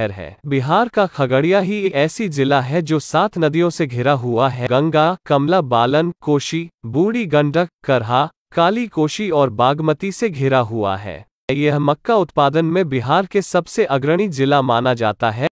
शहर है बिहार का खगड़िया ही ऐसी जिला है जो सात नदियों से घिरा हुआ है गंगा कमला बालन कोशी बूढ़ी गंडक करहा काली कोशी और बागमती से घिरा हुआ है यह मक्का उत्पादन में बिहार के सबसे अग्रणी जिला माना जाता है